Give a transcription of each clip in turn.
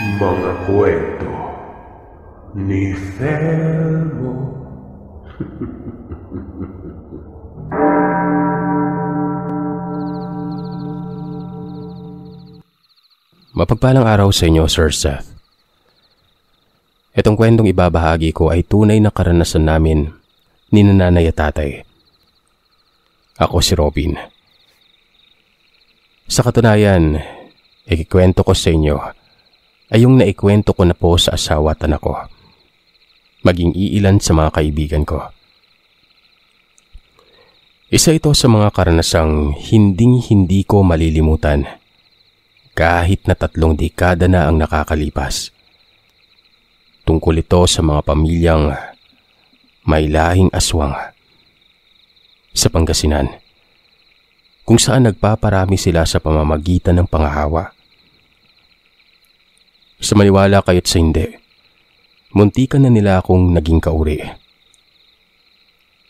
mga kwento ni Thelmo. Mapagpalang araw sa inyo, Sir Seth. Itong kwentong ibabahagi ko ay tunay na karanasan namin ni nanay at tatay. Ako si Robin. Sa katunayan, ikikwento ko sa inyo ay yung naikwento ko na po sa asawa at anak ko. Maging iilan sa mga kaibigan ko. Isa ito sa mga karanasang hinding-hindi ko malilimutan kahit na tatlong dekada na ang nakakalipas. Tungkol ito sa mga pamilyang may lahing aswang sa Pangasinan kung saan nagpaparami sila sa pamamagitan ng pangahawa sa maniwala kayo't sa hindi, muntikan na nila akong naging kauri.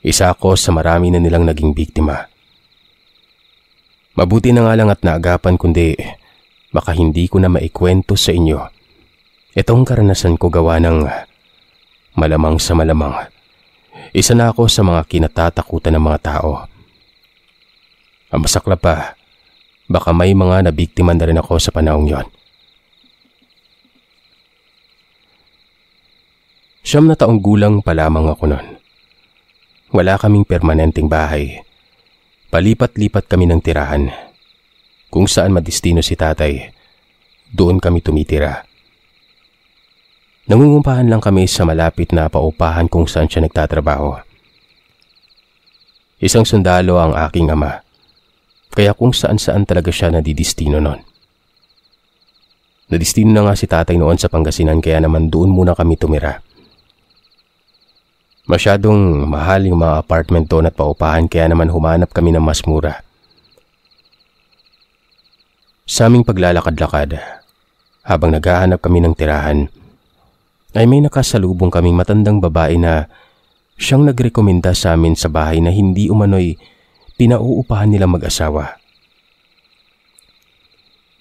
Isa ako sa marami na nilang naging biktima. Mabuti na nga lang at naagapan kundi baka hindi ko na maikwento sa inyo. Itong karanasan ko gawa ng malamang sa malamang. Isa na ako sa mga kinatatakutan ng mga tao. Ang masakla pa, baka may mga nabiktima na rin ako sa panahong yon. Siyam na taong gulang pa lamang ako noon. Wala kaming permanenteng bahay. Palipat-lipat kami ng tirahan. Kung saan madistino si tatay, doon kami tumitira. Nangungumpahan lang kami sa malapit na paupahan kung saan siya nagtatrabaho. Isang sundalo ang aking ama, kaya kung saan-saan talaga siya nadidistino noon. Nadistino na nga si tatay noon sa Pangasinan kaya naman doon muna kami tumira. Masyadong mahal yung mga apartment doon at paupahan kaya naman humanap kami ng mas mura. Sa aming paglalakad-lakad, habang naghahanap kami ng tirahan, ay may nakasalubong kaming matandang babae na siyang nagrekomenda sa amin sa bahay na hindi umano'y pinauupahan nila mag-asawa.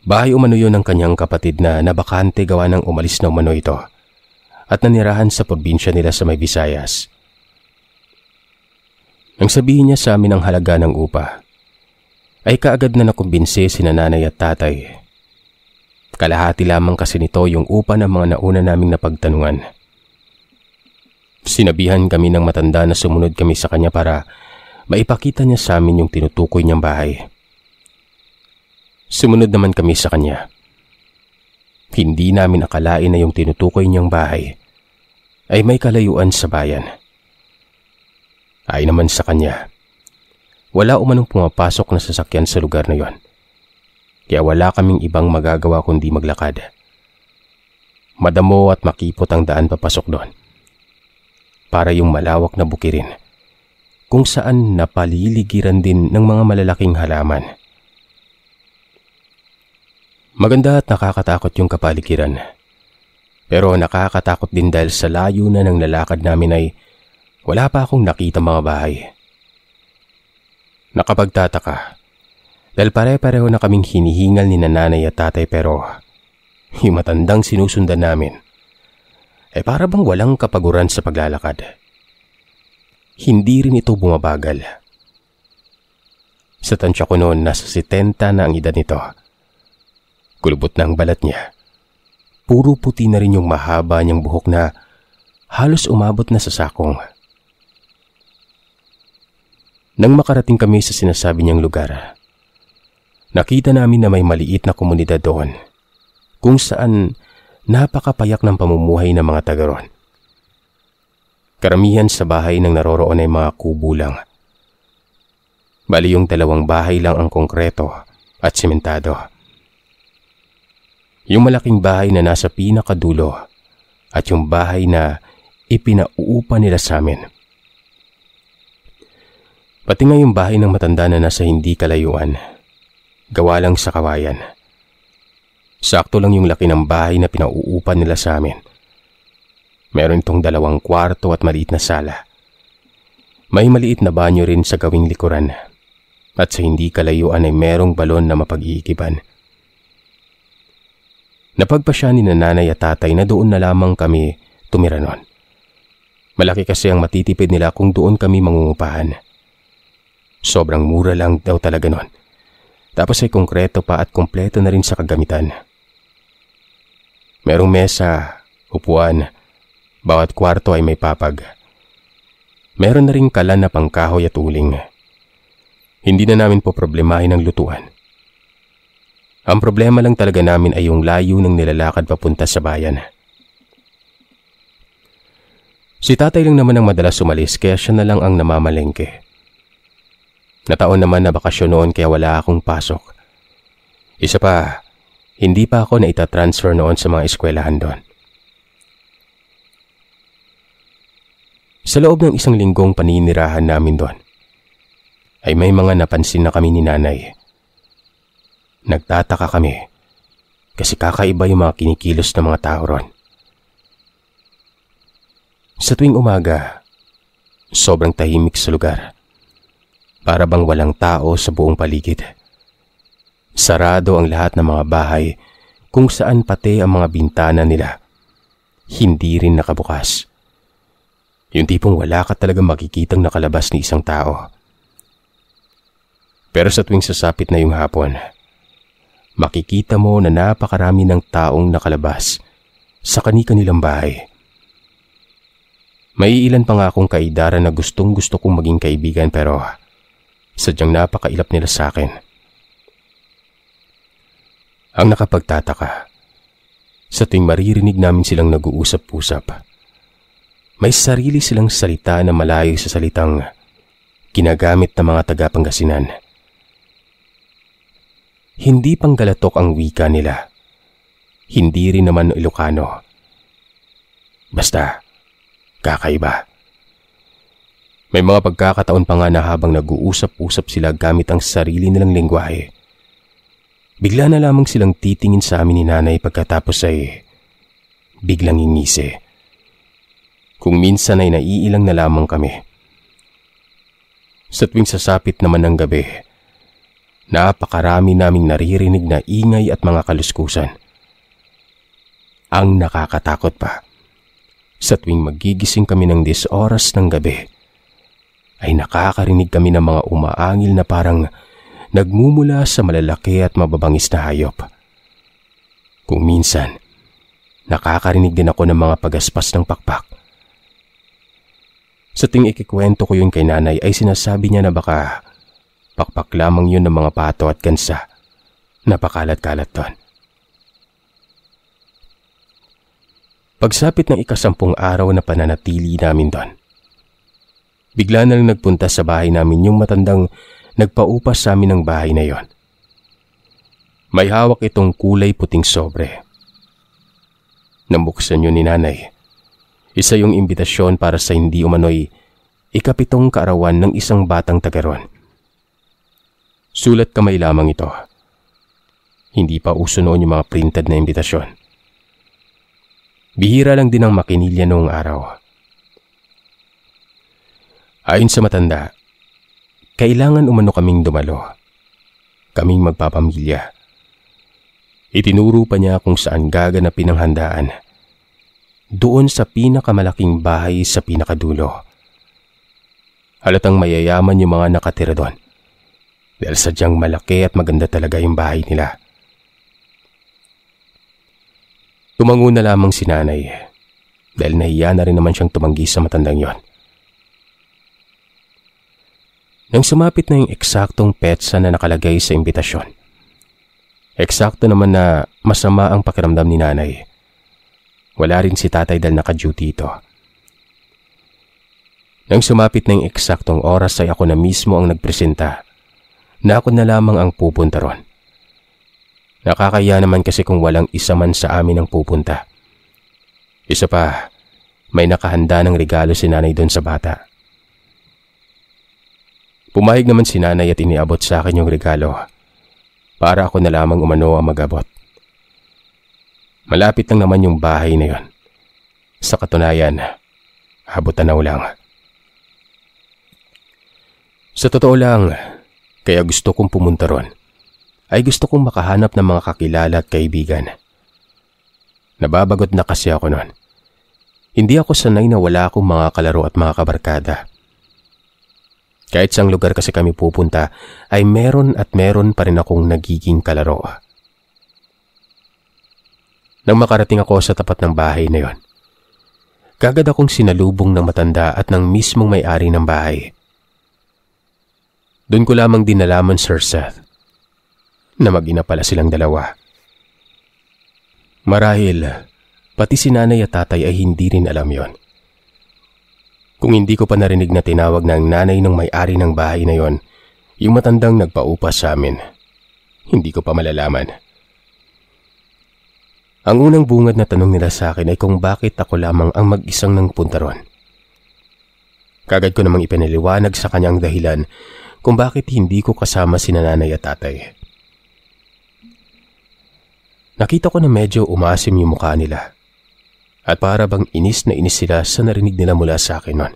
Bahay umano yon ng kanyang kapatid na nabakante gawa ng umalis na umano ito at nanirahan sa probinsya nila sa may Visayas. Nang sabihin niya sa amin ang halaga ng upa, ay kaagad na nakumbinse si nanay at tatay. Kalahati lamang kasi nito yung upa ng mga nauna naming napagtanungan. Sinabihan kami ng matanda na sumunod kami sa kanya para maipakita niya sa amin yung tinutukoy niyang bahay. Sumunod naman kami sa kanya. Hindi namin akalain na yung tinutukoy niyang bahay ay may kalayuan sa bayan. Ay naman sa kanya. Wala umanong pumapasok na sasakyan sa lugar na yon. Kaya wala kaming ibang magagawa kundi maglakad. Madamo at makipot ang daan papasok doon. Para yung malawak na bukirin kung saan napaliligiran din ng mga malalaking halaman. Maganda at nakakatakot yung kapaligiran. Pero nakakatakot din dahil sa layo na ng lalakad namin ay wala pa akong nakita mga bahay. Nakapagtataka dahil pare-pareho na kaming hinihingal ni nanay at tatay pero yung matandang sinusundan namin ay eh para bang walang kapaguran sa paglalakad. Hindi rin ito bumabagal. Sa tansya ko noon, nasa 70 na ang edad nito. Kulubot na ang balat niya. Puro puti na rin yung mahaba niyang buhok na halos umabot na sa sakong. Nang makarating kami sa sinasabi niyang lugar, nakita namin na may maliit na komunidad doon kung saan napakapayak ng pamumuhay ng mga taga roon. Karamihan sa bahay ng naroroon ay mga kubo lang. Bali yung dalawang bahay lang ang konkreto at sementado. Yung malaking bahay na nasa pinakadulo at yung bahay na ipinauupa nila sa amin. Pati nga yung bahay ng matanda na nasa hindi kalayuan. Gawa lang sa kawayan. Sakto lang yung laki ng bahay na pinauupan nila sa amin. Meron itong dalawang kwarto at maliit na sala. May maliit na banyo rin sa gawing likuran. At sa hindi kalayuan ay merong balon na mapag-iikiban. Napagpasya ni nanay at tatay na doon na lamang kami tumira noon. Malaki kasi ang matitipid nila kung doon kami mangungupahan. Sobrang mura lang daw talaga nun. Tapos ay konkreto pa at kumpleto na rin sa kagamitan. Merong mesa, upuan, bawat kwarto ay may papag. Meron na rin kalan na pangkahoy at uling. Hindi na namin po problemahin ang lutuan. Ang problema lang talaga namin ay yung layo ng nilalakad papunta sa bayan. Si tatay lang naman ang madalas sumalis kaya siya na lang ang namamalengke. Nataon naman na bakasyon noon kaya wala akong pasok. Isa pa, hindi pa ako na itatransfer noon sa mga eskwelahan doon. Sa loob ng isang linggong paninirahan namin doon, ay may mga napansin na kami ni nanay. Nagtataka kami kasi kakaiba yung mga kinikilos ng mga tao ron. Sa tuwing umaga, sobrang tahimik sa lugar para bang walang tao sa buong paligid. Sarado ang lahat ng mga bahay kung saan pati ang mga bintana nila. Hindi rin nakabukas. Yung tipong wala ka talaga makikitang nakalabas ni isang tao. Pero sa tuwing sasapit na yung hapon, makikita mo na napakarami ng taong nakalabas sa kani-kanilang bahay. May ilan pa nga akong kaidara na gustong gusto kong maging kaibigan pero Sadyang napakailap nila sa akin. Ang nakapagtataka, sa ting maririnig namin silang nag-uusap-usap, may sarili silang salita na malayo sa salitang ginagamit ng mga taga-Pangasinan. Hindi panggalatok ang wika nila. Hindi rin naman Ilocano. Basta, kakaiba. Kakaiba. May mga pagkakataon pa nga na habang nag-uusap-usap sila gamit ang sarili nilang lingwahe. Bigla na lamang silang titingin sa amin ni nanay pagkatapos ay biglang ingisi. Kung minsan ay naiilang na lamang kami. Sa tuwing sasapit naman ng gabi, napakarami naming naririnig na ingay at mga kaluskusan. Ang nakakatakot pa, sa tuwing magigising kami ng 10 oras ng gabi, ay nakakarinig kami ng mga umaangil na parang nagmumula sa malalaki at mababangis na hayop. Kung minsan, nakakarinig din ako ng mga pagaspas ng pakpak. Sa ting ikikwento ko yun kay nanay ay sinasabi niya na baka pakpak lamang yun ng mga pato at kansa. Napakalat-kalat ton. Pagsapit ng ikasampung araw na pananatili namin doon, Bigla na lang nagpunta sa bahay namin yung matandang nagpaupas sa amin ng bahay na yon. May hawak itong kulay puting sobre. Nambuksan yun ni nanay. Isa yung imbitasyon para sa hindi umano'y ikapitong kaarawan ng isang batang tagaron. Sulat kamay lamang ito. Hindi pa uso noon yung mga printed na imbitasyon. Bihira lang din ang makinilya noong araw. Ayon sa matanda, kailangan umano kaming dumalo. Kaming magpapamilya. Itinuro pa niya kung saan gaganapin ang handaan. Doon sa pinakamalaking bahay sa pinakadulo. Halatang mayayaman yung mga nakatira doon. Dahil sadyang malaki at maganda talaga yung bahay nila. Tumango na lamang si nanay dahil nahiya na rin naman siyang tumanggi sa matandang yon nang sumapit na yung eksaktong petsa na nakalagay sa imbitasyon. Eksakto naman na masama ang pakiramdam ni nanay. Wala rin si tatay dahil duty ito. Nang sumapit na yung eksaktong oras ay ako na mismo ang nagpresenta na ako na lamang ang pupunta ron. Nakakaya naman kasi kung walang isa man sa amin ang pupunta. Isa pa, may nakahanda ng regalo si nanay doon sa bata. Pumahig naman si nanay at iniabot sa akin yung regalo para ako na lamang umano ang magabot. Malapit lang naman yung bahay na yon. Sa katunayan, abot na lang. Sa totoo lang, kaya gusto kong pumunta ron, ay gusto kong makahanap ng mga kakilala at kaibigan. Nababagot na kasi ako noon. Hindi ako sanay na wala akong mga kalaro at mga kabarkada. Kahit sang lugar kasi kami pupunta ay meron at meron pa rin akong nagiging kalaro. Nang makarating ako sa tapat ng bahay na yon, kagad akong sinalubong ng matanda at ng mismong may-ari ng bahay. Doon ko lamang dinalaman Sir Seth, na mag pala silang dalawa. Marahil, pati si nanay at tatay ay hindi rin alam yon kung hindi ko pa narinig na tinawag ng nanay ng may-ari ng bahay na yon, yung matandang nagpaupa sa amin. Hindi ko pa malalaman. Ang unang bungad na tanong nila sa akin ay kung bakit ako lamang ang mag-isang ng punta Kagad ko namang ipinaliwanag sa kanyang dahilan kung bakit hindi ko kasama si nanay at tatay. Nakita ko na medyo umasim yung mukha nila at para bang inis na inis sila sa narinig nila mula sa akin noon.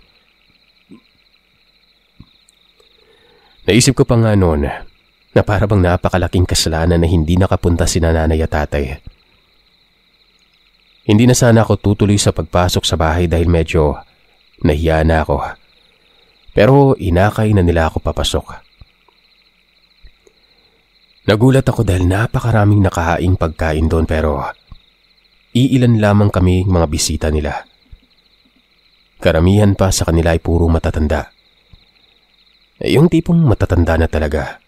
Naisip ko pa nga noon na para bang napakalaking kasalanan na hindi nakapunta si nanay at tatay. Hindi na sana ako tutuloy sa pagpasok sa bahay dahil medyo nahiya na ako. Pero inakay na nila ako papasok. Nagulat ako dahil napakaraming nakahaing pagkain doon pero iilan lamang kami mga bisita nila. Karamihan pa sa kanila ay puro matatanda. Eh, yung tipong matatanda na talaga.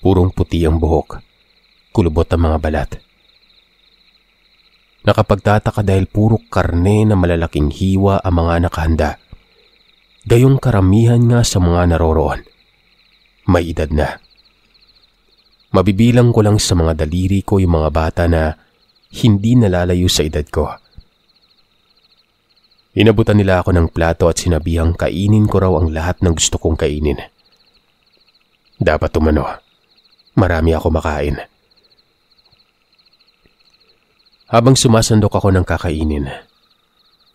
Purong puti ang buhok. Kulubot ang mga balat. Nakapagtataka dahil puro karne na malalaking hiwa ang mga nakahanda. Gayong karamihan nga sa mga naroroon. May edad na. Mabibilang ko lang sa mga daliri ko yung mga bata na hindi nalalayo sa edad ko. Inabutan nila ako ng plato at sinabihang kainin ko raw ang lahat ng gusto kong kainin. Dapat tumano. Marami ako makain. Habang sumasandok ako ng kakainin,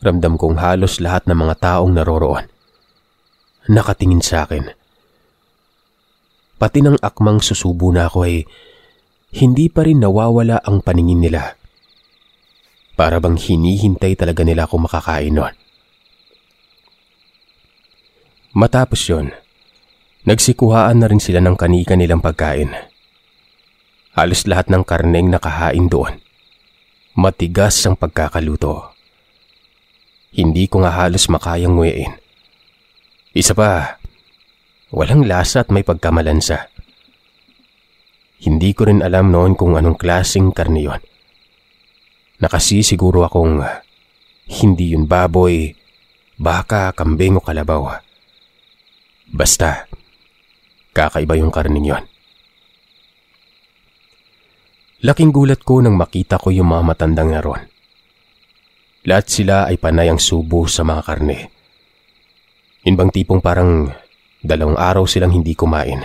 ramdam kong halos lahat ng mga taong naroroon. Nakatingin sa akin. Pati ng akmang susubo na ako ay hindi pa rin nawawala ang paningin nila. Para bang hinihintay talaga nila ako makakain nun. Matapos yon, nagsikuhaan na rin sila ng kanika nilang pagkain. Halos lahat ng karneng nakahain doon. Matigas ang pagkakaluto. Hindi ko nga halos makayang nguyain. Isa pa, walang lasa at may pagkamalansa. Hindi ko rin alam noon kung anong klasing karne yon. Nakasisiguro akong hindi yun baboy, baka, kambing o kalabaw. Basta, kakaiba yung karning yon. Laking gulat ko nang makita ko yung mga matandang naroon. Lahat sila ay panay ang subo sa mga karne. Inbang tipong parang dalawang araw silang hindi kumain.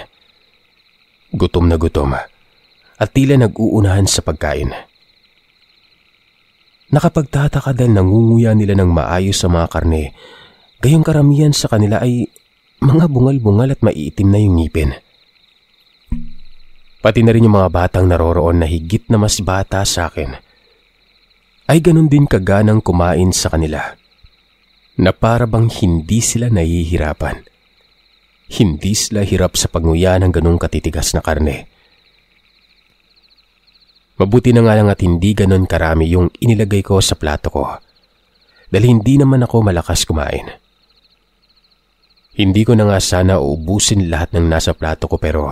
Gutom na gutom at tila nag-uunahan sa pagkain. Nakapagtataka dahil nangunguya nila ng maayos sa mga karne. Gayong karamihan sa kanila ay mga bungal-bungal at maiitim na yung ngipin. Pati na rin yung mga batang naroroon na higit na mas bata sa akin. Ay ganun din kaganang kumain sa kanila. Na para bang hindi sila nahihirapan. Hindi sila hirap sa panguya ng ganung katitigas na karne. Mabuti na nga lang at hindi ganon karami yung inilagay ko sa plato ko. Dahil hindi naman ako malakas kumain. Hindi ko na nga sana ubusin lahat ng nasa plato ko pero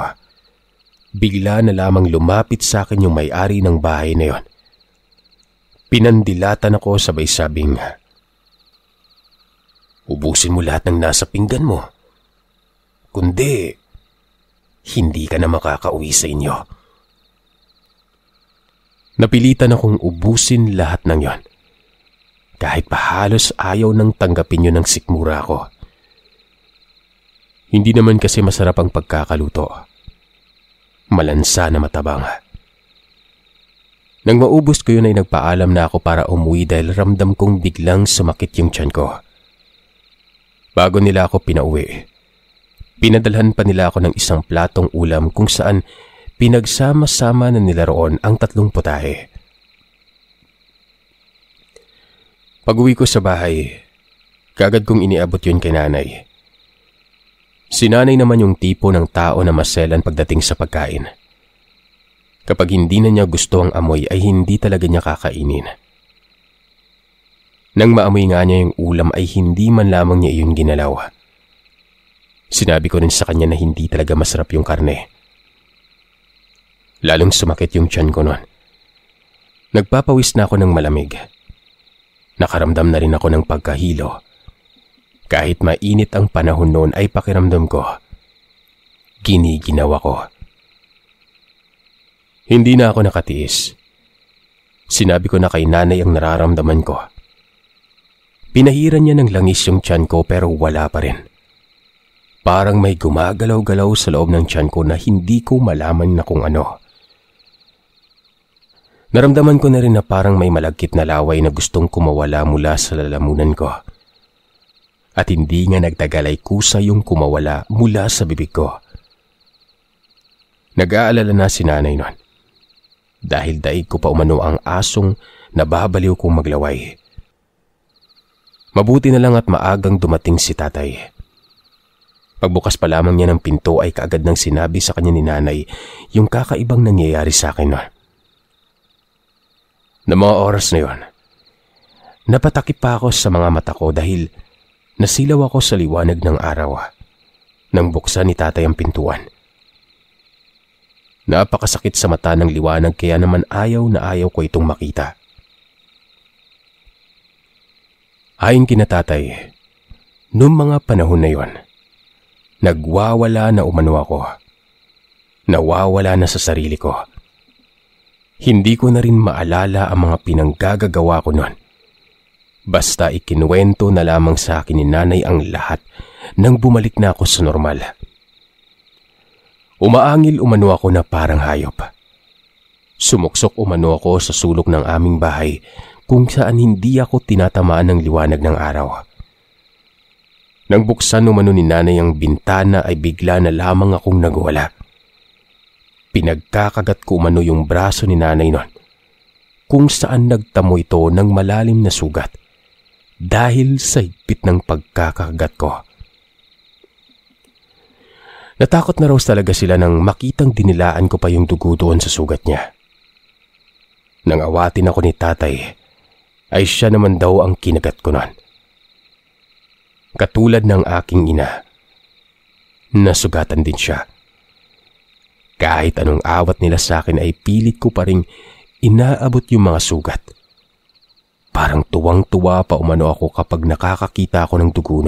bigla na lamang lumapit sa akin yung may-ari ng bahay na yon. Pinandilatan ako sabay sabing, Ubusin mo lahat ng nasa pinggan mo. Kundi, hindi ka na makakauwi sa inyo. Napilitan akong ubusin lahat ng yon. Kahit pa halos ayaw nang tanggapin yon ng sikmura ko. Hindi naman kasi masarap ang pagkakaluto. Malansa na matabang. Nang maubos ko yun ay nagpaalam na ako para umuwi dahil ramdam kong biglang sumakit yung tiyan ko. Bago nila ako pinauwi, pinadalhan pa nila ako ng isang platong ulam kung saan Pinagsama-sama na nila roon ang tatlong putahe. Pag-uwi ko sa bahay, kagad kong iniabot yun kay nanay. Si nanay naman yung tipo ng tao na maselan pagdating sa pagkain. Kapag hindi na niya gusto ang amoy ay hindi talaga niya kakainin. Nang maamoy nga niya yung ulam ay hindi man lamang niya iyon ginalaw. Sinabi ko rin sa kanya na hindi talaga masarap yung karne. Lalong sumakit yung tiyan ko noon. Nagpapawis na ako ng malamig. Nakaramdam na rin ako ng pagkahilo. Kahit mainit ang panahon noon ay pakiramdam ko. Giniginaw ako. Hindi na ako nakatiis. Sinabi ko na kay nanay ang nararamdaman ko. Pinahiran niya ng langis yung tiyan ko pero wala pa rin. Parang may gumagalaw-galaw sa loob ng tiyan ko na hindi ko malaman na kung ano. Naramdaman ko na rin na parang may malagkit na laway na gustong kumawala mula sa lalamunan ko. At hindi nga nagtagal ay kusa yung kumawala mula sa bibig ko. Nag-aalala na si nanay nun. Dahil daig ko pa umano ang asong nababaliw kong maglaway. Mabuti na lang at maagang dumating si tatay. Pagbukas pa lamang niya ng pinto ay kaagad nang sinabi sa kanya ni nanay yung kakaibang nangyayari sa akin noon. Noong mga oras na yun, napatakip pa ako sa mga mata ko dahil nasilaw ako sa liwanag ng araw nang ah, buksan ni tatay ang pintuan. Napakasakit sa mata ng liwanag kaya naman ayaw na ayaw ko itong makita. Ayon kina tatay, noong mga panahon na yon, nagwawala na umano ako. Nawawala na sa sarili ko hindi ko na rin maalala ang mga pinanggagagawa ko noon. Basta ikinuwento na lamang sa akin ni nanay ang lahat nang bumalik na ako sa normal. Umaangil umano ako na parang hayop. Sumuksok umano ako sa sulok ng aming bahay kung saan hindi ako tinatamaan ng liwanag ng araw. Nang buksan umano ni nanay ang bintana ay bigla na lamang akong nagwala. Pinagkakagat ko umano yung braso ni nanay nun kung saan nagtamo ito ng malalim na sugat dahil sa higpit ng pagkakagat ko. Natakot na raw talaga sila nang makitang dinilaan ko pa yung dugo doon sa sugat niya. Nang awatin ako ni tatay, ay siya naman daw ang kinagat ko nun. Katulad ng aking ina, nasugatan din siya. Kahit anong awat nila sa akin ay pilit ko pa rin inaabot yung mga sugat. Parang tuwang-tuwa pa umano ako kapag nakakakita ako ng dugo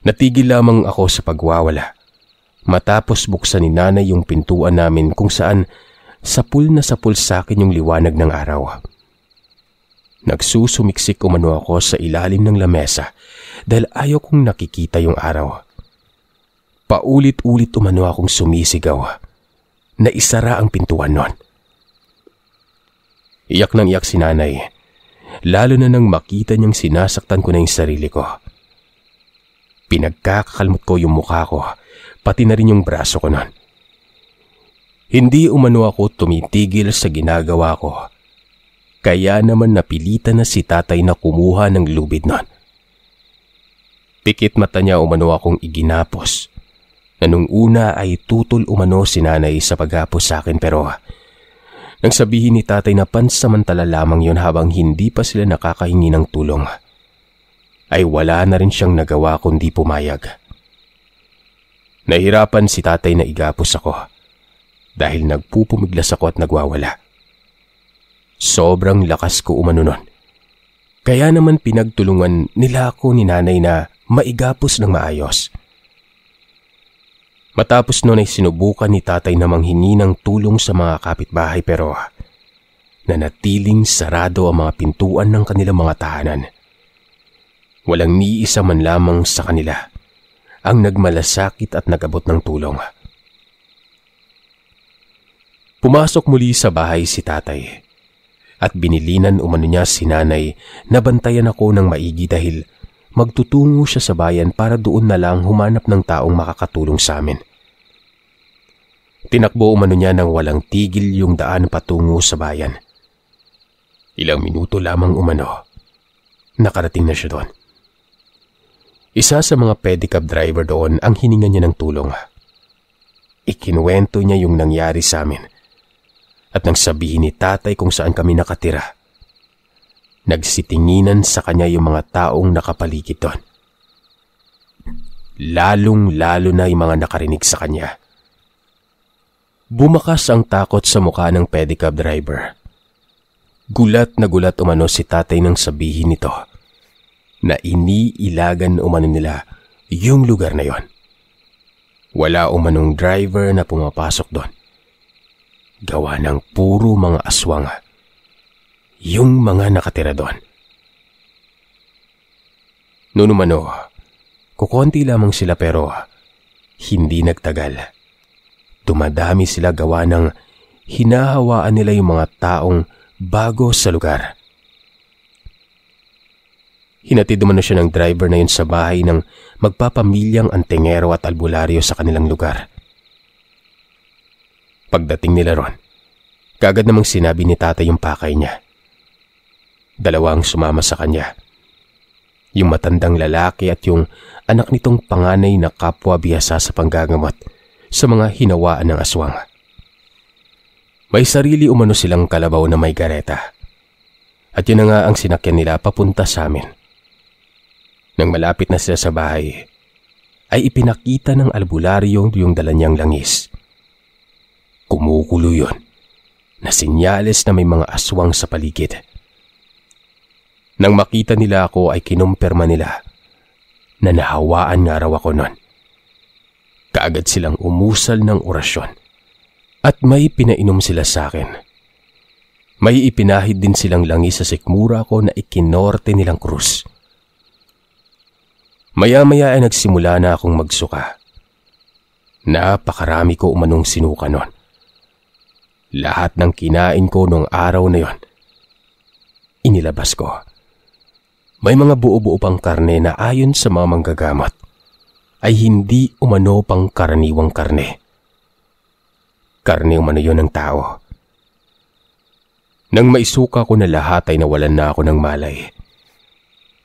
Natigil lamang ako sa pagwawala. Matapos buksan ni nanay yung pintuan namin kung saan sapul na sapul sa akin yung liwanag ng araw. Nagsusumiksik umano ako sa ilalim ng lamesa dahil ayaw kong nakikita yung araw. Paulit-ulit umano akong sumisigaw na isara ang pintuan nun. Iyak nang iyak si nanay, lalo na nang makita niyang sinasaktan ko na yung sarili ko. Pinagkakakalmot ko yung mukha ko, pati na rin yung braso ko nun. Hindi umano ako tumitigil sa ginagawa ko. Kaya naman napilitan na si tatay na kumuha ng lubid nun. Pikit mata niya umano akong iginapos na nung una ay tutol umano si nanay sa paghapos sa akin pero nang sabihin ni tatay na pansamantala lamang yon habang hindi pa sila nakakahingi ng tulong ay wala na rin siyang nagawa kundi pumayag. Nahirapan si tatay na igapos ako dahil nagpupumiglas ako at nagwawala. Sobrang lakas ko umano nun. Kaya naman pinagtulungan nila ako ni nanay na maigapos ng maayos. Matapos noon ay sinubukan ni tatay na manghingi ng tulong sa mga kapitbahay pero nanatiling sarado ang mga pintuan ng kanilang mga tahanan. Walang ni isa man lamang sa kanila ang nagmalasakit at nagabot ng tulong. Pumasok muli sa bahay si tatay at binilinan umano niya si nanay na bantayan ako ng maigi dahil magtutungo siya sa bayan para doon na lang humanap ng taong makakatulong sa amin. Tinakbo umano niya ng walang tigil yung daan patungo sa bayan. Ilang minuto lamang umano, nakarating na siya doon. Isa sa mga pedicab driver doon ang hininga niya ng tulong. Ikinuwento niya yung nangyari sa amin at nang sabihin ni tatay kung saan kami nakatira Nagsitinginan sa kanya yung mga taong nakapaligid doon. Lalong-lalo na yung mga nakarinig sa kanya. Bumakas ang takot sa mukha ng pedicab driver. Gulat na gulat umano si tatay nang sabihin nito na iniilagan umano nila yung lugar na yon. Wala umanong driver na pumapasok doon. Gawa ng puro mga aswang yung mga nakatira doon. Noon umano, kukonti lamang sila pero hindi nagtagal. Tumadami sila gawa ng hinahawaan nila yung mga taong bago sa lugar. Hinatid naman siya ng driver na yun sa bahay ng magpapamilyang antengero at albularyo sa kanilang lugar. Pagdating nila ron, kagad namang sinabi ni tatay yung pakay niya dalawang sumama sa kanya. Yung matandang lalaki at yung anak nitong panganay na kapwa biyasa sa panggagamot sa mga hinawaan ng aswang. May sarili umano silang kalabaw na may gareta. At yun na nga ang sinakyan nila papunta sa amin. Nang malapit na sila sa bahay, ay ipinakita ng albularyo yung dala niyang langis. Kumukulo yun na sinyales na may mga aswang sa paligid. Nang makita nila ako ay kinumpirma nila na nahawaan nga raw ako nun. Kaagad silang umusal ng orasyon at may pinainom sila sa akin. May ipinahid din silang langi sa sikmura ko na ikinorte nilang krus. Maya-maya ay nagsimula na akong magsuka. Napakarami ko umanong sinuka nun. Lahat ng kinain ko noong araw na yon, inilabas ko may mga buo-buo pang karne na ayon sa mga manggagamot ay hindi umano pang karaniwang karne. Karne umano yon ng tao. Nang maisuka ko na lahat ay nawalan na ako ng malay.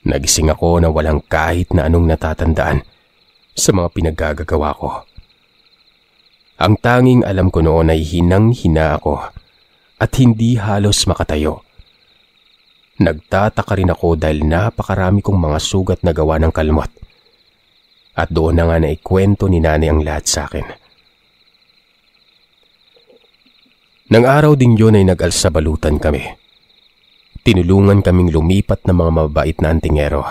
Nagising ako na walang kahit na anong natatandaan sa mga pinaggagawa ko. Ang tanging alam ko noon ay hinang-hina ako at hindi halos makatayo. Nagtataka rin ako dahil napakarami kong mga sugat na gawa ng kalmot. At doon na nga naikwento ni nanay ang lahat sa akin. Nang araw din yun ay nag-alsabalutan kami. Tinulungan kaming lumipat ng mga mabait na antingero.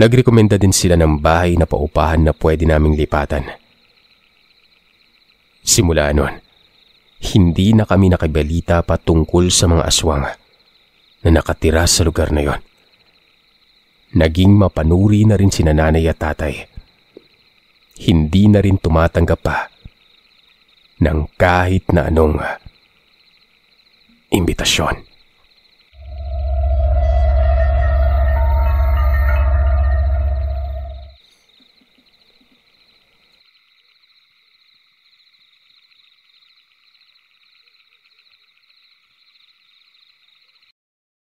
Nagrekomenda din sila ng bahay na paupahan na pwede naming lipatan. Simula noon, hindi na kami nakabalita patungkol sa mga aswang na nakatira sa lugar na yon. Naging mapanuri na rin si nanay at tatay. Hindi na rin tumatanggap pa ng kahit na anong imbitasyon.